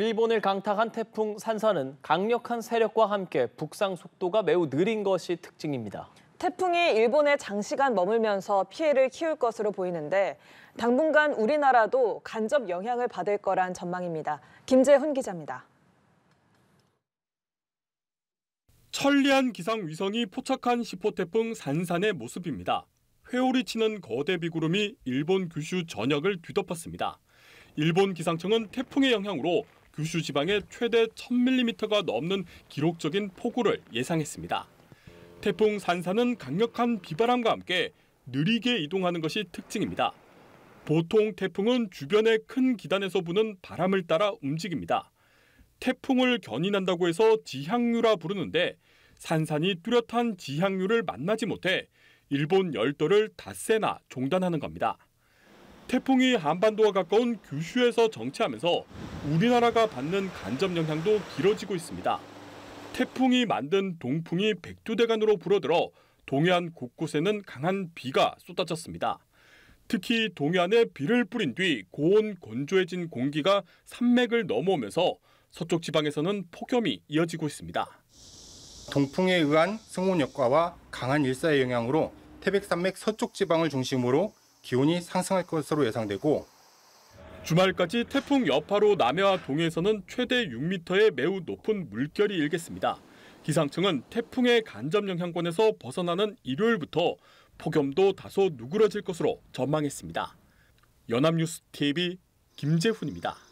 일본을 강타한 태풍 산사는 강력한 세력과 함께 북상 속도가 매우 느린 것이 특징입니다. 태풍이 일본에 장시간 머물면서 피해를 키울 것으로 보이는데 당분간 우리나라도 간접 영향을 받을 거란 전망입니다. 김재훈 기자입니다. 천리안 기상 위성이 포착한 10호 태풍 산산의 모습입니다. 회오리 치는 거대 비구름이 일본 규슈 전역을 뒤덮었습니다. 일본 기상청은 태풍의 영향으로 규슈 지방에 최대 1000mm가 넘는 기록적인 폭우를 예상했습니다. 태풍 산사는 강력한 비바람과 함께 느리게 이동하는 것이 특징입니다. 보통 태풍은 주변의 큰 기단에서 부는 바람을 따라 움직입니다. 태풍을 견인한다고 해서 지향류라 부르는데 산산이 뚜렷한 지향류를 만나지 못해 일본 열도를 닷새나 종단하는 겁니다. 태풍이 한반도와 가까운 규슈에서 정체하면서 우리나라가 받는 간접 영향도 길어지고 있습니다. 태풍이 만든 동풍이 백두대간으로 불어들어 동해안 곳곳에는 강한 비가 쏟아졌습니다. 특히 동해안에 비를 뿌린 뒤 고온 건조해진 공기가 산맥을 넘어오면서 서쪽 지방에서는 폭염이 이어지고 있습니다. 동풍에 의한 승온 효과와 강한 일사의 영향으로 태백산맥 서쪽 지방을 중심으로 기온이 상승할 것으로 예상되고 주말까지 태풍 여파로 남해와 동해에서는 최대 6m의 매우 높은 물결이 일겠습니다. 기상청은 태풍의 간접 영향권에서 벗어나는 일요일부터 폭염도 다소 누그러질 것으로 전망했습니다. 연합뉴스 TV 김재훈입니다.